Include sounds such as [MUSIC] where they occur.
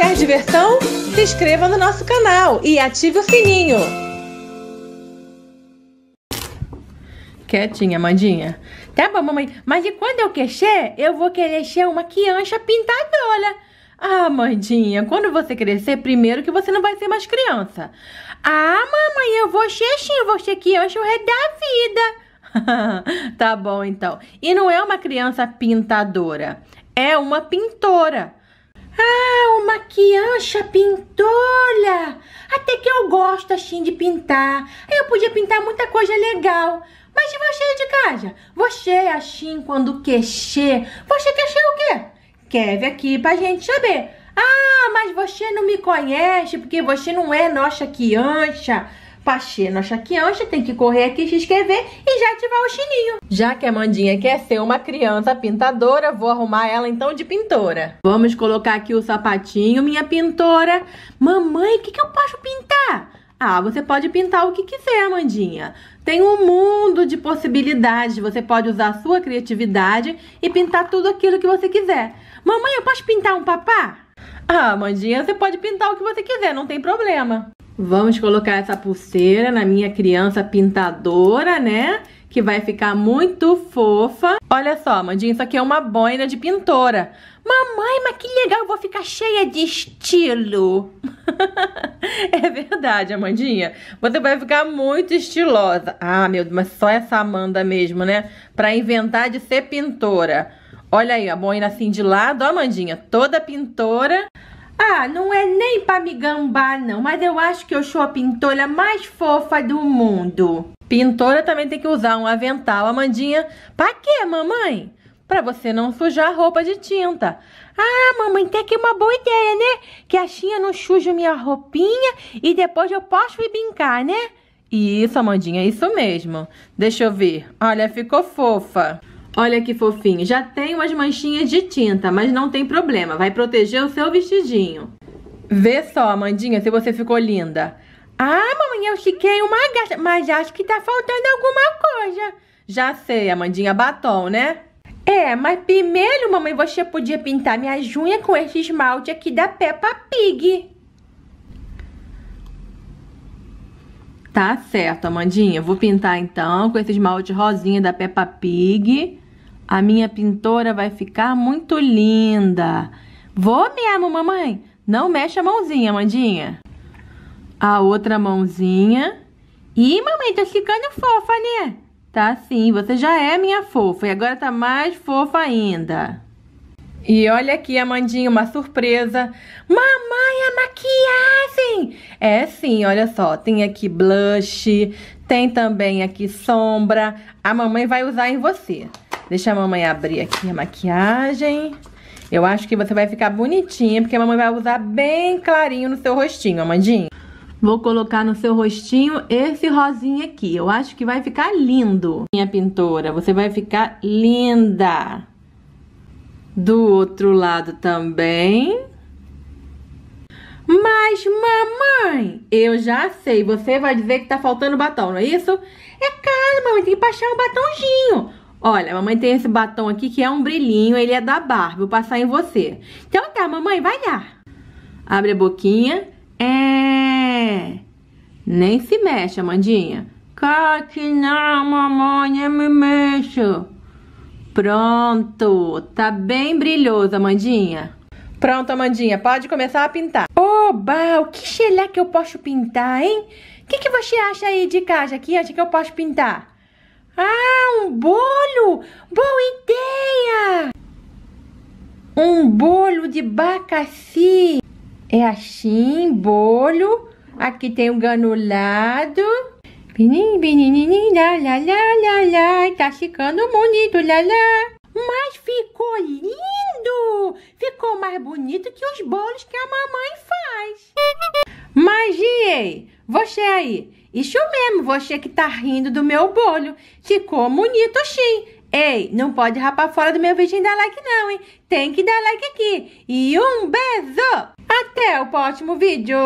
Quer diversão? Se inscreva no nosso canal e ative o sininho. Quietinha, Mandinha. Tá bom, mamãe. Mas e quando eu queixer, eu vou querer ser uma criança pintadora. Ah, Mandinha, quando você crescer, primeiro que você não vai ser mais criança. Ah, mamãe, eu vou ser sim, eu vou ser criança o rei da vida. [LAUGHS] tá bom, então. E não é uma criança pintadora, é uma pintora. Ah, que ancha, pintolha. Até que eu gosto assim de pintar. Eu podia pintar muita coisa legal. Mas e você de casa? Você é assim quando queixer, você queixer o quê? Queve aqui pra gente saber. Ah, mas você não me conhece porque você não é nossa ancha. Pache, achar que ancha, tem que correr aqui, se inscrever e já ativar o sininho. Já que a Mandinha quer ser uma criança pintadora, vou arrumar ela então de pintora. Vamos colocar aqui o sapatinho, minha pintora. Mamãe, o que, que eu posso pintar? Ah, você pode pintar o que quiser, Amandinha. Tem um mundo de possibilidades. Você pode usar a sua criatividade e pintar tudo aquilo que você quiser. Mamãe, eu posso pintar um papá? Ah, Amandinha, você pode pintar o que você quiser, não tem problema. Vamos colocar essa pulseira na minha criança pintadora, né? Que vai ficar muito fofa. Olha só, Mandinha, isso aqui é uma boina de pintora. Mamãe, mas que legal, eu vou ficar cheia de estilo. [LAUGHS] é verdade, Amandinha. Você vai ficar muito estilosa. Ah, meu Deus, mas só essa Amanda mesmo, né? Pra inventar de ser pintora. Olha aí, a boina assim de lado, ó, Amandinha. Toda pintora. Ah, não é nem pra me gambar não, mas eu acho que eu sou a pintora mais fofa do mundo. Pintora também tem que usar um avental, Amandinha. Pra quê, mamãe? Pra você não sujar a roupa de tinta. Ah, mamãe, tem aqui uma boa ideia, né? Que a Xinha não suja minha roupinha e depois eu posso ir brincar, né? Isso, Amandinha, isso mesmo. Deixa eu ver. Olha, ficou fofa. Olha que fofinho. Já tem umas manchinhas de tinta, mas não tem problema. Vai proteger o seu vestidinho. Vê só, Amandinha, se você ficou linda. Ah, mamãe, eu fiquei uma gata, mas acho que tá faltando alguma coisa. Já sei, Amandinha, batom, né? É, mas primeiro, mamãe, você podia pintar minhas unhas com esse esmalte aqui da Peppa Pig. Tá certo, Amandinha. Vou pintar então com esse esmalte rosinha da Peppa Pig. A minha pintora vai ficar muito linda. Vou mesmo, mamãe. Não mexe a mãozinha, Amandinha. A outra mãozinha. Ih, mamãe, tá ficando fofa, né? Tá sim, você já é minha fofa e agora tá mais fofa ainda. E olha aqui, Amandinha, uma surpresa. Mamãe, a maquiagem! É sim, olha só, tem aqui blush, tem também aqui sombra. A mamãe vai usar em você. Deixa a mamãe abrir aqui a maquiagem. Eu acho que você vai ficar bonitinha, porque a mamãe vai usar bem clarinho no seu rostinho, Amandinha. Vou colocar no seu rostinho esse rosinha aqui. Eu acho que vai ficar lindo. Minha pintora, você vai ficar linda. Do outro lado também. Mas, mamãe, eu já sei, você vai dizer que tá faltando batom, não é isso? É caro, mamãe, tem que passar um batomzinho. Olha, mamãe tem esse batom aqui que é um brilhinho, ele é da Barbie, vou passar em você. Então tá, mamãe, vai lá. Abre a boquinha. É... Nem se mexe, Amandinha. Claro que não, mamãe, nem me mexo. Pronto, tá bem brilhoso, Amandinha. Pronto, Amandinha, pode começar a pintar. O que será que eu posso pintar, hein? O que, que você acha aí de casa que acha que eu posso pintar? Ah, um bolo! Boa ideia! Um bolo de bacaci. É assim, bolo. Aqui tem o um granulado. Binim, lá, lá, lá, lá, Tá ficando bonito, lá, lá. Mas ficou lindo! Ficou mais bonito que os bolos que a mamãe mais. Mas, Giei, você aí, isso mesmo, você que tá rindo do meu bolho, que bonito, sim. Ei, não pode rapar fora do meu vídeo e dar like não, hein? Tem que dar like aqui. E um beijo! Até o próximo vídeo!